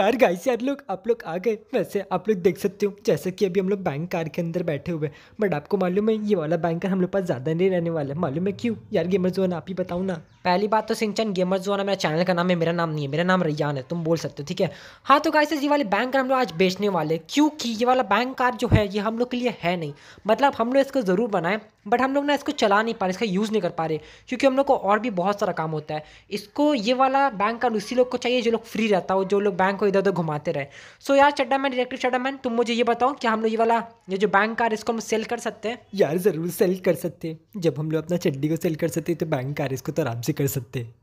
यार गाइस यार लोग आप लोग आ गए वैसे आप लोग देख सकते हो जैसे कि अभी हम लोग बैंक कार के अंदर बैठे हुए बट आपको मालूम है ये वाला बैंक हम लोग पास ज़्यादा नहीं रहने वाला है मालूम है क्यों यार गेमर जोन आप ही बताओ ना पहली बात तो सिंचन गेमर जोन है मेरा चैनल का नाम है मेरा नाम नहीं है मेरा नाम रैयान है तुम बोल सकते हो ठीक है हाँ तो गाइस ये वाले बैंक हम लोग आज बेचने वाले क्योंकि ये वाला बैंक कार जो है ये हम लोग के लिए है नहीं मतलब हम लोग इसको ज़रूर बनाएं बट हम लोग ना इसको चला नहीं पा रहे इसका यूज़ नहीं कर पा रहे क्योंकि हम लोग को और भी बहुत सारा काम होता है इसको ये वाला बैंक कार्ड उसी लोग को चाहिए जो लोग फ्री रहता हो जो लोग बैंक को इधर उधर घुमाते रहे सो यार Chadda man directive Chadda man तुम मुझे ये बताओ कि हम लोग ये वाला ये जो बैंक कार्ड इसको हम सेल कर सकते हैं यार ज़रूर सेल कर सकते हैं जब हम लोग अपना चड्डी को सेल कर सकते हैं तो बैंक कार्ड इसको तो आराम से कर सकते हैं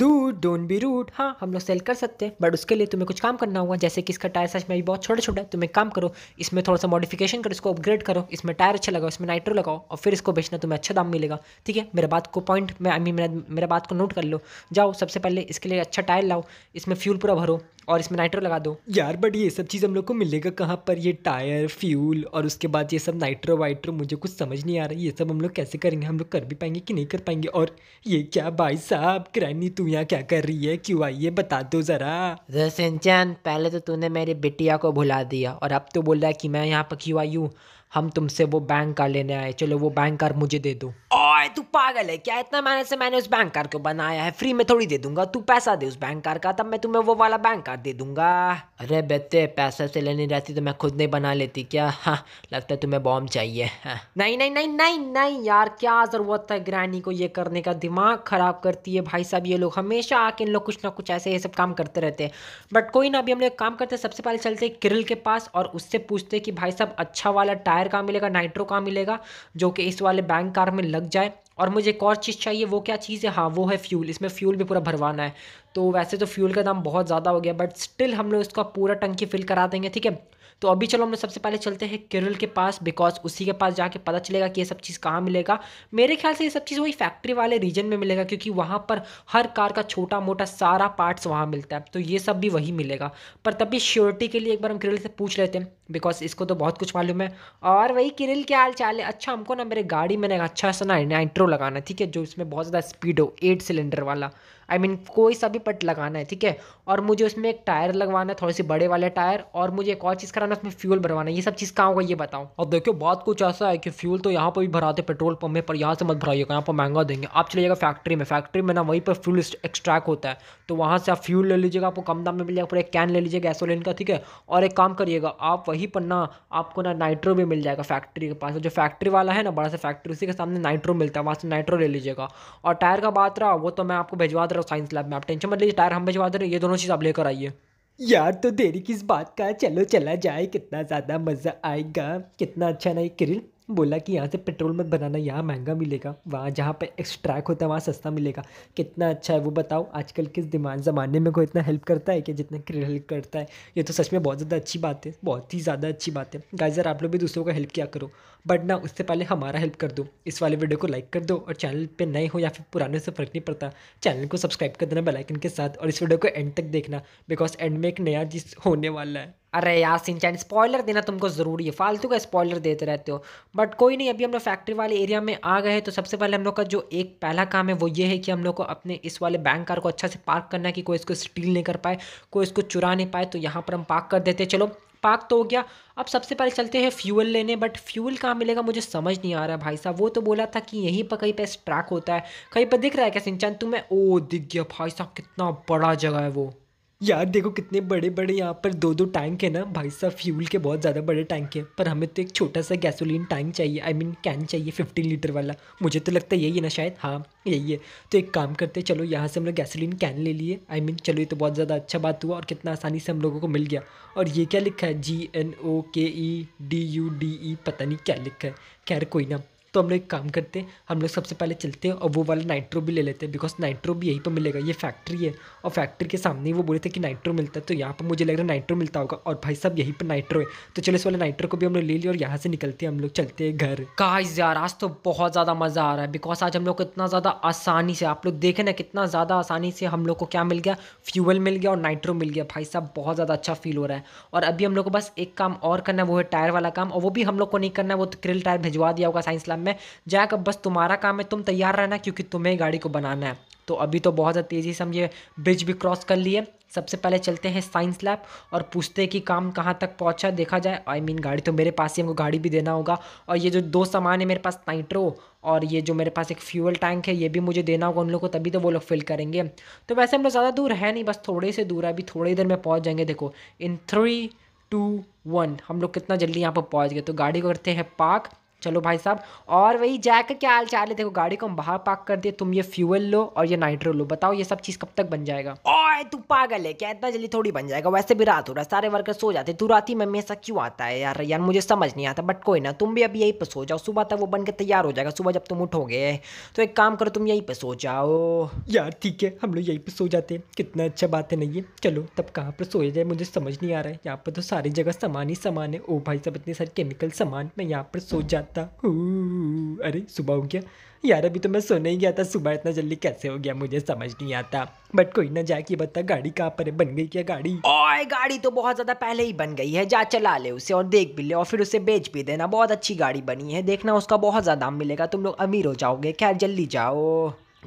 दूध डोंट बी रूड हाँ हम लोग सेल कर सकते हैं बट उसके लिए तुम्हें कुछ काम करना होगा जैसे कि इसका टायर सच में भी बहुत छोटा छोटा है तुम्हें काम करो इसमें थोड़ा सा मॉडिफिकेशन करो इसको अपग्रेड करो इसमें टायर अच्छा लगाओ इसमें नाइट्रो लगाओ और फिर इसको बेचना तुम्हें अच्छा दाम मिलेगा ठीक है मेरे बात को पॉइंट में आई मीन मेरा बात को नोट कर लो जाओ सबसे पहले इसके लिए अच्छा टायर लाओ इसमें फ्यूल पूरा भरो और इसमें नाइट्रो लगा दो यार बट ये सब चीज़ हम लोग को मिलेगा कहाँ पर ये टायर फ्यूल और उसके बाद ये सब नाइट्रो वाइट्रो मुझे कुछ समझ नहीं आ रहा ये सब हम लोग कैसे करेंगे हम लोग कर भी पाएंगे कि नहीं कर पाएंगे और ये क्या भाई साहब क्रैनी तू यहाँ क्या कर रही है क्यों आई है बता दो ज़रा सिंचन पहले तो तूने मेरी बिटिया को भुला दिया और अब तो बोल रहा है कि मैं यहाँ पर क्यों आई हूँ हम तुमसे वो बैंक कार लेने आए चलो वो बैंक कार मुझे दे दो ओए तू पागल है क्या इतना मेहनत से मैंने उस बैंक कार्ड को बनाया है फ्री में थोड़ी दे दूंगा तू पैसा दे उस बैंक कार्ड का तब मैं तुम्हें वो वाला बैंक कार्ड दे दूंगा अरे बेटे पैसे से लेनी रहती तो मैं खुद नहीं बना लेती क्या हाँ लगता है तुम्हें बॉम्ब चाहिए हाँ। नहीं नहीं नहीं नहीं नहीं यार क्या जरूरत है ग्रैनी को ये करने का दिमाग खराब करती है भाई साहब ये लोग हमेशा आके इन लोग कुछ ना कुछ ऐसे ये सब काम करते रहते हैं बट कोई ना अभी हम लोग काम करते हैं सबसे पहले चलते किरल के पास और उससे पूछते कि भाई साहब अच्छा वाला टायर कहाँ मिलेगा नाइट्रो कहाँ मिलेगा जो कि इस वाले बैंक कार में लग जाए है और मुझे एक और चीज़ चाहिए वो क्या चीज़ है हाँ वो है फ्यूल इसमें फ्यूल भी पूरा भरवाना है तो वैसे तो फ्यूल का दाम बहुत ज़्यादा हो गया बट स्टिल हम लोग इसका पूरा टंकी फिल करा देंगे ठीक है तो अभी चलो हम लोग सबसे पहले चलते हैं केरल के पास बिकॉज उसी के पास जाके पता चलेगा कि ये सब चीज़ कहाँ मिलेगा मेरे ख्याल से ये सब चीज़ वही फैक्ट्री वाले रीजन में मिलेगा क्योंकि वहाँ पर हर कार का छोटा मोटा सारा पार्ट्स वहाँ मिलता है तो ये सब भी वही मिलेगा पर तभी श्योरिटी के लिए एक बार हम केरल से पूछ लेते हैं बिकॉज इसको तो बहुत कुछ मालूम है और वही किरिल के हाल चाल है अच्छा हमको ना मेरे गाड़ी में ना अच्छा सा ना नाइट्रो लगाना है ठीक है जो इसमें बहुत ज़्यादा स्पीड हो एट सिलेंडर वाला आई I मीन mean, कोई सा भी पट लगाना है ठीक है और मुझे उसमें एक टायर लगवाना है थोड़े से बड़े वाले टायर और मुझे एक और चीज़ कराना है उसमें फ्यूल भरवाना है ये सब चीज़ कहाँ होगा ये बताओ और देखो बहुत कुछ ऐसा है कि फ्यूल तो यहाँ पर भी भराते पेट्रोल पंप में पर यहाँ से मत भराइएगा यहाँ पर महंगा देंगे आप चलिएगा फैक्ट्री में फैक्ट्री में ना वहीं पर फ्यूल एक्सट्रैक्ट होता है तो वहाँ से आप फ्यूल ले लीजिएगा आपको कम दाम में मिल जाएगा एक कैन ले लीजिएगा गैसोलिन का ठीक है और एक काम करिएगा आप वहीं पर ना आपको ना नाइट्रो भी मिल जाएगा फैक्ट्री के पास जो फैक्ट्री वाला है ना बड़ा सा फैक्ट्री उसी के सामने नाइट्रो मिलता है वहाँ से नाइट्रो ले लीजिएगा और टायर का बात रहा वो तो मैं आपको भिजवा दे रहा हूँ साइंस लैब में आप टेंशन मत लीजिए टायर हम भिजवा दे रहे हैं ये दोनों चीज़ आप लेकर आइए यार तो देरी किस बात का चलो चला जाए कितना ज़्यादा मज़ा आएगा कितना अच्छा नहीं किरिल बोला कि यहाँ से पेट्रोल मत बनाना यहाँ महंगा मिलेगा वहाँ जहाँ पे एक्सट्रैक होता है वहाँ सस्ता मिलेगा कितना अच्छा है वो बताओ आजकल किस दिमाग ज़माने में कोई इतना हेल्प करता है कि जितना क्रिएट हेल्प करता है ये तो सच में बहुत ज़्यादा अच्छी बात है बहुत ही ज़्यादा अच्छी बात है गाइजर आप लोग भी दूसरों का हेल्प किया करो बट ना उससे पहले हमारा हेल्प कर दो इस वाले वीडियो को लाइक कर दो और चैनल पे नए हो या फिर पुराने से फ़र्क नहीं पड़ता चैनल को सब्सक्राइब कर देना बेलाइकन के साथ और इस वीडियो को एंड तक देखना बिकॉज एंड में एक नया चीज़ होने वाला है अरे यार सिंचन स्पॉइलर देना तुमको ज़रूरी है फालतू का स्पॉइलर देते रहते हो बट कोई नहीं अभी हम लोग फैक्ट्री वाले एरिया में आ गए तो सबसे पहले हम लोग का जो एक पहला काम है वो ये है कि हम लोग को अपने इस वाले बैंक कार को अच्छा से पार्क करना है कि कोई इसको स्टील नहीं कर पाए कोई इसको चुरा नहीं पाए तो यहाँ पर हम पार्क कर देते चलो पाक तो हो गया अब सबसे पहले चलते हैं फ्यूल लेने बट फ्यूल कहाँ मिलेगा मुझे समझ नहीं आ रहा भाई साहब वो तो बोला था कि यहीं पर कहीं पर स्ट्रैक होता है कहीं पर दिख रहा है क्या सिंचन तुम्हें तो ओ दिख गया भाई साहब कितना बड़ा जगह है वो यार देखो कितने बड़े बड़े यहाँ पर दो दो टैंक है ना भाई साहब फ्यूल के बहुत ज़्यादा बड़े टैंक हैं पर हमें तो एक छोटा सा गैसोलीन टैंक चाहिए I I mean mean, can चाहिए फिफ्टीन लीटर वाला मुझे तो लगता है यही है ना शायद हाँ यही है तो एक काम करते हैं चलो यहाँ से हम लोग गैसोलीन कैन ले लिए आई मीन चलो ये तो बहुत ज़्यादा अच्छा बात हुआ और कितना आसानी से हम लोगों को मिल गया और ये क्या लिखा है जी N O K E D U D E पता नहीं क्या लिखा है खैर कोई ना तो हम लोग एक काम करते हैं हम लोग सबसे पहले चलते हैं और वो वाला नाइट्रो भी ले लेते हैं बिकॉज नाइट्रो भी यहीं पर मिलेगा ये फैक्ट्री है और फैक्ट्री के सामने ही वो बोले थे कि नाइट्रो मिलता है तो यहाँ पर मुझे लग रहा है नाइट्रो मिलता होगा और भाई साहब यहीं पर नाइट्रो है तो चलो इस वाले नाइट्रो को भी हम लोग ले लिया और यहाँ से निकलते हैं हम लोग चलते हैं घर काज यार आज तो बहुत ज़्यादा मज़ा आ रहा है बिकॉज आज हम लोग को इतना ज़्यादा आसानी से आप लोग देखें ना कितना ज़्यादा आसानी से हम लोग को क्या मिल गया फ्यूल मिल गया और नाइट्रो मिल गया भाई साहब बहुत ज़्यादा अच्छा फील हो रहा है और अभी हम लोग को बस एक काम और करना है वो है टायर वाला काम और वो भी हम लोग को नहीं करना है वो तो क्रिल टायर भिजवा दिया होगा साइंस लैब टाइम में जैक अब बस तुम्हारा काम है तुम तैयार रहना क्योंकि तुम्हें गाड़ी को बनाना है तो अभी तो बहुत ज़्यादा तेज़ी से हम ये ब्रिज भी क्रॉस कर लिए सबसे पहले चलते हैं साइंस लैब और पूछते हैं कि काम कहाँ तक पहुँचा देखा जाए आई I मीन mean, गाड़ी तो मेरे पास ही हमको गाड़ी भी देना होगा और ये जो दो सामान है मेरे पास नाइट्रो और ये जो मेरे पास एक फ्यूल टैंक है ये भी मुझे देना होगा उन लोगों को तभी तो वो लोग फिल करेंगे तो वैसे हम लोग ज़्यादा दूर है नहीं बस थोड़े से दूर है अभी थोड़ी देर में पहुँच जाएंगे देखो इन थ्री टू वन हम लोग कितना जल्दी यहाँ पर पहुँच गए तो गाड़ी को करते हैं पार्क चलो भाई साहब और वही जैक क्या हाल चाल है देखो गाड़ी को हम बाहर पार्क कर दिए तुम ये फ्यूल लो और ये नाइट्रो लो बताओ ये सब चीज़ कब तक बन जाएगा ओए तू पागल है क्या इतना जल्दी थोड़ी बन जाएगा वैसे भी रात हो रहा है सारे वर्कर सो जाते तू रात ही में हमेशा क्यों आता है यार यार मुझे समझ नहीं आता बट कोई ना तुम भी अभी यहीं पर सो जाओ सुबह तक वो बन के तैयार हो जाएगा सुबह जब तुम उठोगे तो एक काम करो तुम यहीं पर सो जाओ यार ठीक है हम लोग यहीं पर सो जाते हैं कितना अच्छा बात है नहीं है चलो तब कहाँ पर सो जाए मुझे समझ नहीं आ रहा है यहाँ पर तो सारी जगह सामान ही सामान है ओ भाई साहब इतने सारे केमिकल सामान मैं यहाँ पर सो जाता सकता अरे सुबह हो गया यार अभी तो मैं सोने ही गया था सुबह इतना जल्दी कैसे हो गया मुझे समझ नहीं आता बट कोई ना जाके बता गाड़ी कहाँ पर है बन गई क्या गाड़ी ओए गाड़ी तो बहुत ज्यादा पहले ही बन गई है जा चला ले उसे और देख भी ले और फिर उसे बेच भी देना बहुत अच्छी गाड़ी बनी है देखना उसका बहुत ज्यादा दाम मिलेगा तुम लोग अमीर हो जाओगे क्या जल्दी जाओ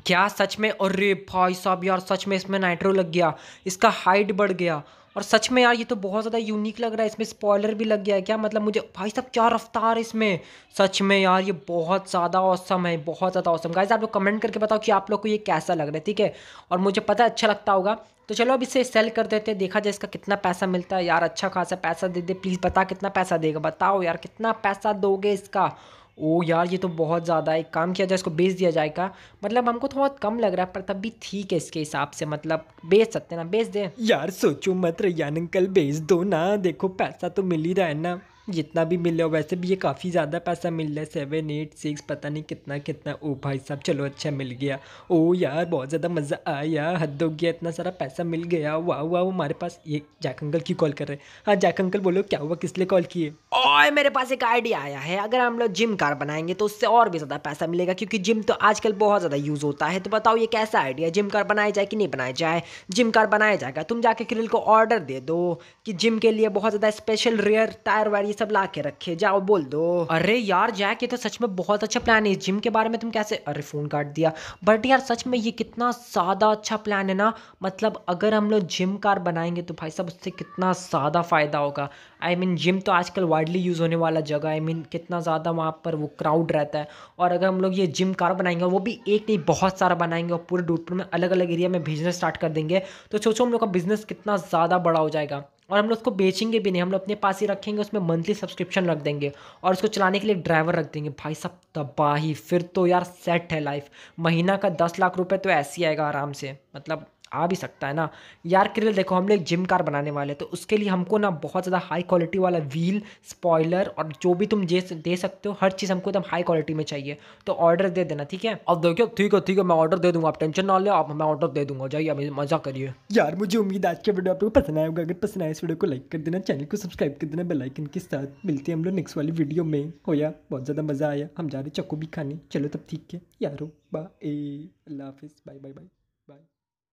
क्या सच में अरे भाई साहब यार सच में इसमें नाइट्रो लग गया इसका हाइट बढ़ गया और सच में यार ये तो बहुत ज़्यादा यूनिक लग रहा है इसमें स्पॉयलर भी लग गया है क्या मतलब मुझे भाई साहब क्या रफ्तार है इसमें सच में यार ये बहुत ज़्यादा औसम है बहुत ज़्यादा औसम गाइस आप लोग कमेंट करके बताओ कि आप लोग को ये कैसा लग रहा है ठीक है और मुझे पता है अच्छा लगता होगा तो चलो अब इसे सेल कर देते हैं देखा जाए इसका कितना पैसा मिलता है यार अच्छा खासा पैसा दे दे प्लीज़ बता कितना पैसा देगा बताओ यार कितना पैसा दोगे इसका ओ यार ये तो बहुत ज़्यादा एक काम किया जाए इसको बेच दिया जाएगा मतलब हमको थोड़ा तो कम लग रहा है पर तब भी ठीक है इसके हिसाब से मतलब बेच सकते ना बेच दे यार सोचो मत रैयान अंकल बेच दो ना देखो पैसा तो मिल ही रहा है ना जितना भी मिल रहा है वैसे भी ये काफ़ी ज़्यादा पैसा मिल रहा है सेवन एट सिक्स पता नहीं कितना कितना ओ भाई साहब चलो अच्छा मिल गया ओ यार बहुत ज़्यादा मज़ा आया हद हो गया इतना सारा पैसा मिल गया वाह वाह हमारे पास ये जैक अंकल की कॉल कर रहे हैं हाँ जैक अंकल बोलो क्या हुआ किस लिए कॉल किए और मेरे पास एक आइडिया आया है अगर हम लोग जिम कार बनाएंगे तो उससे और भी ज़्यादा पैसा मिलेगा क्योंकि जिम तो आजकल बहुत ज़्यादा यूज़ होता है तो बताओ ये कैसा आइडिया जिम कार बनाया जाए कि नहीं बनाया जाए जिम कार बनाया जाएगा तुम जाके क्रिल को ऑर्डर दे दो कि जिम के लिए बहुत ज़्यादा स्पेशल रेयर टायर वायर ये सब ला के रखे जाओ बोल दो अरे यार जैक ये तो सच में बहुत अच्छा प्लान है जिम के बारे में तुम कैसे अरे फ़ोन काट दिया बट यार सच में ये कितना ज़्यादा अच्छा प्लान है ना मतलब अगर हम लोग जिम कार बनाएंगे तो भाई साहब उससे कितना ज़्यादा फ़ायदा होगा I I mean mean, gym तो आजकल वाइडली यूज़ होने वाला जगह आई I मीन mean, कितना ज़्यादा वहां पर वो क्राउड रहता है और अगर हम लोग ये जिम कार बनाएंगे वो भी एक नहीं बहुत सारा बनाएंगे और पूरे डूटपुर में अलग अलग एरिया में बिजनेस स्टार्ट कर देंगे तो सोचो हम लोग का बिज़नेस कितना ज़्यादा बड़ा हो जाएगा और हम लोग उसको बेचेंगे भी नहीं हम लोग अपने पास ही रखेंगे उसमें मंथली सब्सक्रिप्शन रख देंगे और उसको चलाने के लिए ड्राइवर रख देंगे भाई सब तबाही फिर तो यार सेट है लाइफ महीना का दस लाख रुपये तो ऐसे ही आएगा आराम से मतलब आ भी सकता है ना यार के लिए देखो हम लोग जिम कार बनाने वाले तो उसके लिए हमको ना बहुत ज़्यादा हाई क्वालिटी वाला व्हील स्पॉयलर और जो भी तुम जे दे सकते हो हर चीज़ हमको एकदम हाई क्वालिटी में चाहिए तो ऑर्डर दे देना ठीक है अब देखो ठीक है ठीक है मैं ऑर्डर दे दूँगा आप टेंशन ना लो आप मैं ऑर्डर दे दूँगा जाइए अभी मज़ा करिए यार मुझे उम्मीद आज के वीडियो आपको पसंद आएगा अगर पसंद आए इस वीडियो को लाइक कर देना चैनल को सब्सक्राइब कर देना बेलाइकन के साथ मिलते हैं हम लोग नेक्स्ट वाली वीडियो में हो या बहुत ज़्यादा मज़ा आया हम जा रहे चक्कू भी खाने चलो तब ठीक है यारो बाय अल्लाह हाफिज़ बाय बाय बाय